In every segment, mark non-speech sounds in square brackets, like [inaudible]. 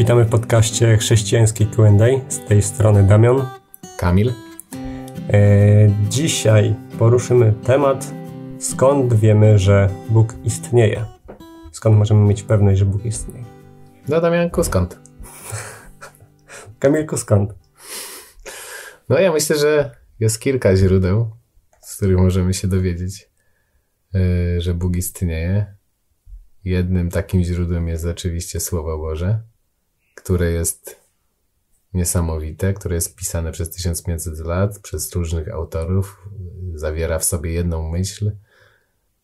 Witamy w podcaście chrześcijańskiej Q&A. Z tej strony Damian. Kamil. E, dzisiaj poruszymy temat, skąd wiemy, że Bóg istnieje. Skąd możemy mieć pewność, że Bóg istnieje. No Damianku, skąd? [laughs] Kamilku, skąd? No ja myślę, że jest kilka źródeł, z których możemy się dowiedzieć, e, że Bóg istnieje. Jednym takim źródłem jest oczywiście Słowo Boże które jest niesamowite, które jest pisane przez 1500 lat, przez różnych autorów, zawiera w sobie jedną myśl,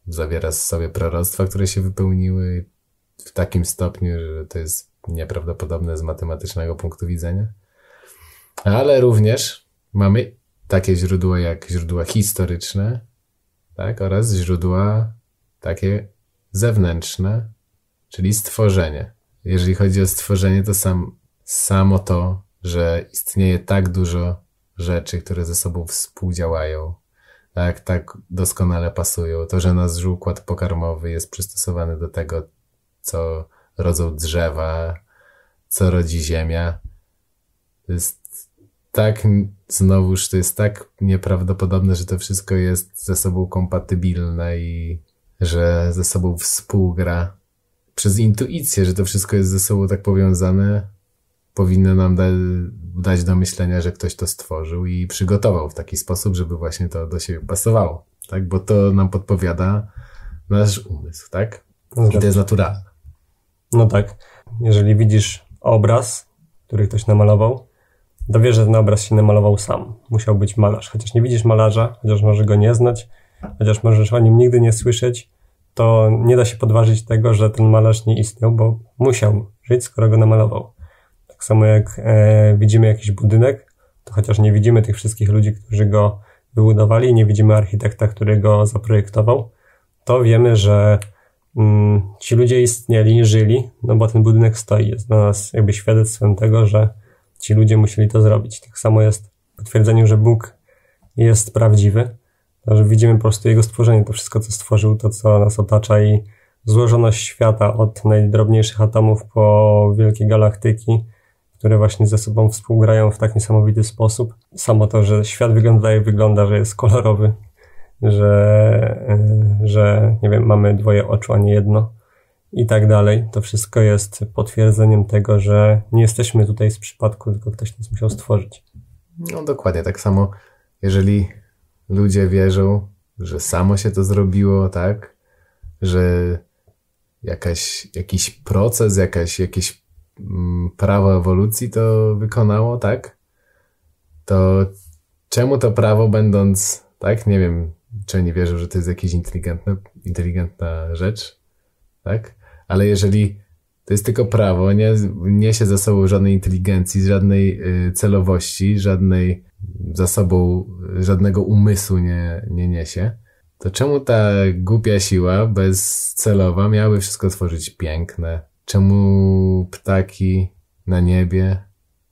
zawiera w sobie proroctwa, które się wypełniły w takim stopniu, że to jest nieprawdopodobne z matematycznego punktu widzenia. Ale również mamy takie źródła jak źródła historyczne, tak, oraz źródła takie zewnętrzne, czyli stworzenie jeżeli chodzi o stworzenie, to sam, samo to, że istnieje tak dużo rzeczy, które ze sobą współdziałają, tak, tak doskonale pasują. To, że nasz układ pokarmowy jest przystosowany do tego, co rodzą drzewa, co rodzi ziemia, to jest tak, znowuż, to jest tak nieprawdopodobne, że to wszystko jest ze sobą kompatybilne i że ze sobą współgra przez intuicję, że to wszystko jest ze sobą tak powiązane, powinno nam da dać do myślenia, że ktoś to stworzył i przygotował w taki sposób, żeby właśnie to do siebie pasowało, tak? Bo to nam podpowiada nasz umysł, tak? No tak. I to jest naturalne. No tak. Jeżeli widzisz obraz, który ktoś namalował, to wiesz, że ten obraz się namalował sam. Musiał być malarz. Chociaż nie widzisz malarza, chociaż możesz go nie znać, chociaż możesz o nim nigdy nie słyszeć, to nie da się podważyć tego, że ten malarz nie istniał, bo musiał żyć, skoro go namalował. Tak samo jak e, widzimy jakiś budynek, to chociaż nie widzimy tych wszystkich ludzi, którzy go wybudowali, nie widzimy architekta, który go zaprojektował, to wiemy, że mm, ci ludzie istnieli, żyli, no bo ten budynek stoi. Jest dla nas jakby świadectwem tego, że ci ludzie musieli to zrobić. Tak samo jest potwierdzeniem, że Bóg jest prawdziwy, że widzimy po prostu jego stworzenie, to wszystko, co stworzył, to, co nas otacza i złożoność świata od najdrobniejszych atomów po wielkie galaktyki, które właśnie ze sobą współgrają w tak niesamowity sposób. Samo to, że świat wygląda jak wygląda, że jest kolorowy, że, e, że nie wiem, mamy dwoje oczu, a nie jedno i tak dalej. To wszystko jest potwierdzeniem tego, że nie jesteśmy tutaj z przypadku, tylko ktoś nas musiał stworzyć. No dokładnie, tak samo jeżeli ludzie wierzą, że samo się to zrobiło, tak? Że jakaś, jakiś proces, jakaś, jakieś mm, prawo ewolucji to wykonało, tak? To czemu to prawo, będąc, tak? Nie wiem, czy nie wierzą, że to jest jakaś inteligentna, inteligentna rzecz, tak? Ale jeżeli to jest tylko prawo, nie niesie ze sobą żadnej inteligencji, żadnej y, celowości, żadnej za sobą żadnego umysłu nie, nie niesie, to czemu ta głupia siła bezcelowa miałaby wszystko tworzyć piękne? Czemu ptaki na niebie,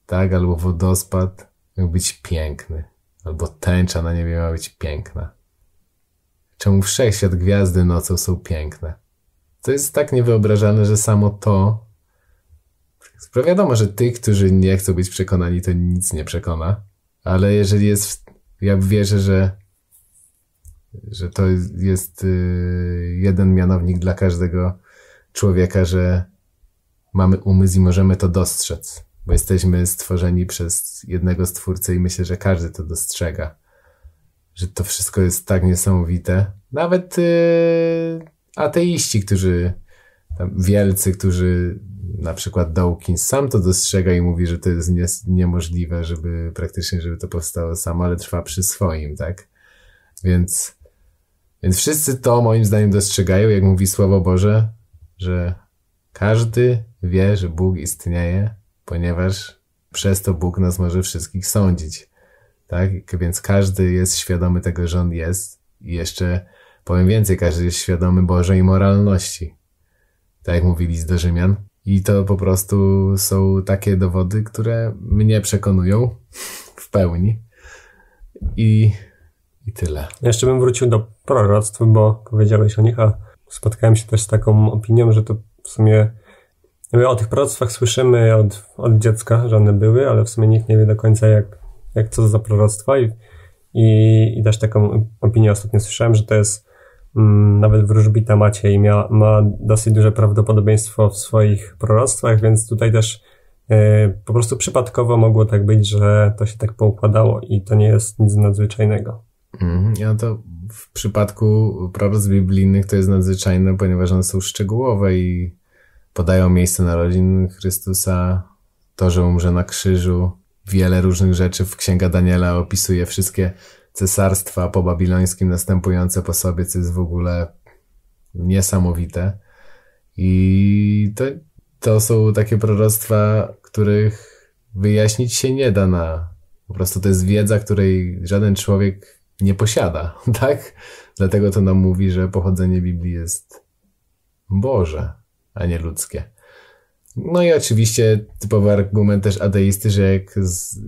tak, albo wodospad miał być piękny? Albo tęcza na niebie miała być piękna? Czemu wszechświat gwiazdy nocą są piękne? To jest tak niewyobrażalne, że samo to. Wiadomo, że tych, którzy nie chcą być przekonani, to nic nie przekona ale jeżeli jest, ja wierzę, że, że to jest y, jeden mianownik dla każdego człowieka, że mamy umysł i możemy to dostrzec, bo jesteśmy stworzeni przez jednego stwórcę i myślę, że każdy to dostrzega, że to wszystko jest tak niesamowite. Nawet y, ateiści, którzy tam wielcy, którzy na przykład Dawkins sam to dostrzega i mówi, że to jest nie, niemożliwe, żeby praktycznie, żeby to powstało samo, ale trwa przy swoim, tak? Więc, więc wszyscy to moim zdaniem dostrzegają, jak mówi Słowo Boże, że każdy wie, że Bóg istnieje, ponieważ przez to Bóg nas może wszystkich sądzić. Tak? Więc każdy jest świadomy tego, że On jest i jeszcze powiem więcej, każdy jest świadomy Bożej moralności. Tak jak mówi list do Rzymian, i to po prostu są takie dowody, które mnie przekonują [laughs] w pełni. I, i tyle. Jeszcze bym wrócił do proroctw, bo powiedziałeś o nich, a spotkałem się też z taką opinią, że to w sumie my o tych proroctwach słyszymy od, od dziecka, że one były, ale w sumie nikt nie wie do końca, jak, jak co za proroctwa. I, i, i też taką opinię ostatnio słyszałem, że to jest Mm, nawet wróżbita Maciej i ma dosyć duże prawdopodobieństwo w swoich proroctwach, więc tutaj też e, po prostu przypadkowo mogło tak być, że to się tak poukładało i to nie jest nic nadzwyczajnego. Mhm, ja to w przypadku proroc biblijnych to jest nadzwyczajne, ponieważ one są szczegółowe i podają miejsce narodzin Chrystusa, to, że umrze na krzyżu, wiele różnych rzeczy w Księga Daniela opisuje wszystkie cesarstwa po babilońskim następujące po sobie, co jest w ogóle niesamowite. I to, to są takie proroctwa, których wyjaśnić się nie da na. Po prostu to jest wiedza, której żaden człowiek nie posiada, [laughs] tak? Dlatego to nam mówi, że pochodzenie Biblii jest Boże, a nie ludzkie. No i oczywiście typowy argument też ateisty, że jak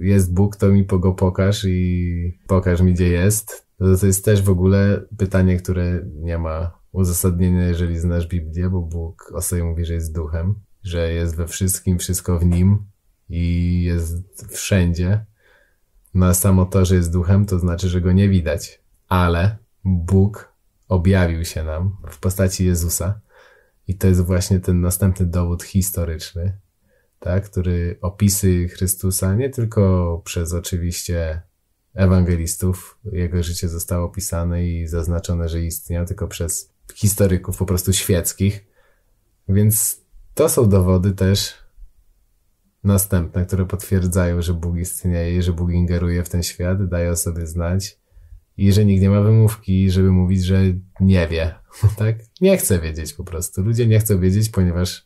jest Bóg, to mi go pokaż i pokaż mi, gdzie jest. To jest też w ogóle pytanie, które nie ma uzasadnienia, jeżeli znasz Biblię, bo Bóg o sobie mówi, że jest duchem, że jest we wszystkim, wszystko w nim i jest wszędzie. No a samo to, że jest duchem, to znaczy, że go nie widać. Ale Bóg objawił się nam w postaci Jezusa i to jest właśnie ten następny dowód historyczny, tak, który opisy Chrystusa nie tylko przez oczywiście ewangelistów, jego życie zostało opisane i zaznaczone, że istniał, tylko przez historyków po prostu świeckich. Więc to są dowody też następne, które potwierdzają, że Bóg istnieje, że Bóg ingeruje w ten świat, daje o sobie znać i że nikt nie ma wymówki, żeby mówić, że nie wie, [laughs] tak? Nie chce wiedzieć po prostu. Ludzie nie chcą wiedzieć, ponieważ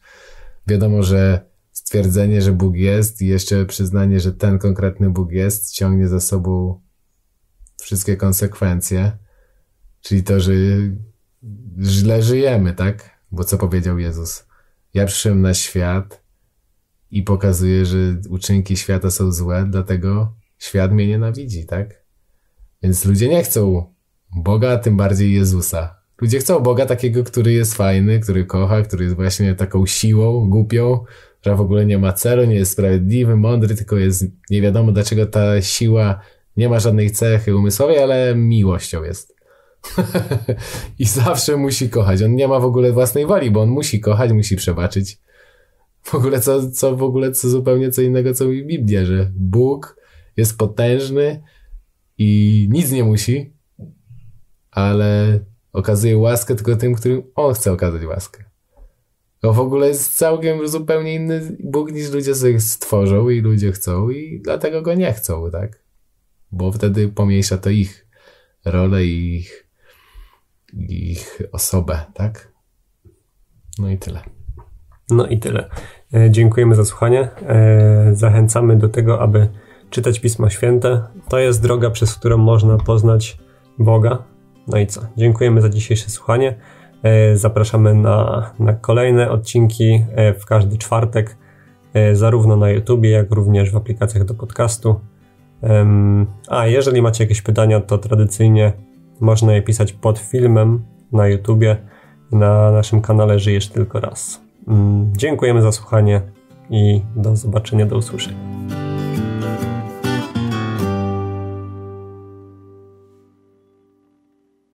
wiadomo, że stwierdzenie, że Bóg jest i jeszcze przyznanie, że ten konkretny Bóg jest, ciągnie za sobą wszystkie konsekwencje, czyli to, że źle żyjemy, tak? Bo co powiedział Jezus? Ja przyszedłem na świat i pokazuję, że uczynki świata są złe, dlatego świat mnie nienawidzi, tak? Więc ludzie nie chcą Boga, tym bardziej Jezusa. Ludzie chcą Boga takiego, który jest fajny, który kocha, który jest właśnie taką siłą, głupią, która w ogóle nie ma celu, nie jest sprawiedliwy, mądry, tylko jest nie wiadomo dlaczego ta siła nie ma żadnej cechy umysłowej, ale miłością jest. [laughs] I zawsze musi kochać. On nie ma w ogóle własnej woli, bo on musi kochać, musi przebaczyć. W ogóle co, co w ogóle co zupełnie co innego, co mówi Biblia, że Bóg jest potężny, i nic nie musi, ale okazuje łaskę tylko tym, którym on chce okazać łaskę. To w ogóle jest całkiem zupełnie inny Bóg niż ludzie sobie stworzą i ludzie chcą i dlatego go nie chcą, tak? Bo wtedy pomniejsza to ich rolę i ich, ich osobę, tak? No i tyle. No i tyle. E, dziękujemy za słuchanie. E, zachęcamy do tego, aby czytać Pisma Święte. To jest droga, przez którą można poznać Boga. No i co? Dziękujemy za dzisiejsze słuchanie. E, zapraszamy na, na kolejne odcinki e, w każdy czwartek, e, zarówno na YouTubie, jak również w aplikacjach do podcastu. A jeżeli macie jakieś pytania, to tradycyjnie można je pisać pod filmem na YouTubie, na naszym kanale Żyjesz Tylko Raz. Mm, dziękujemy za słuchanie i do zobaczenia, do usłyszenia.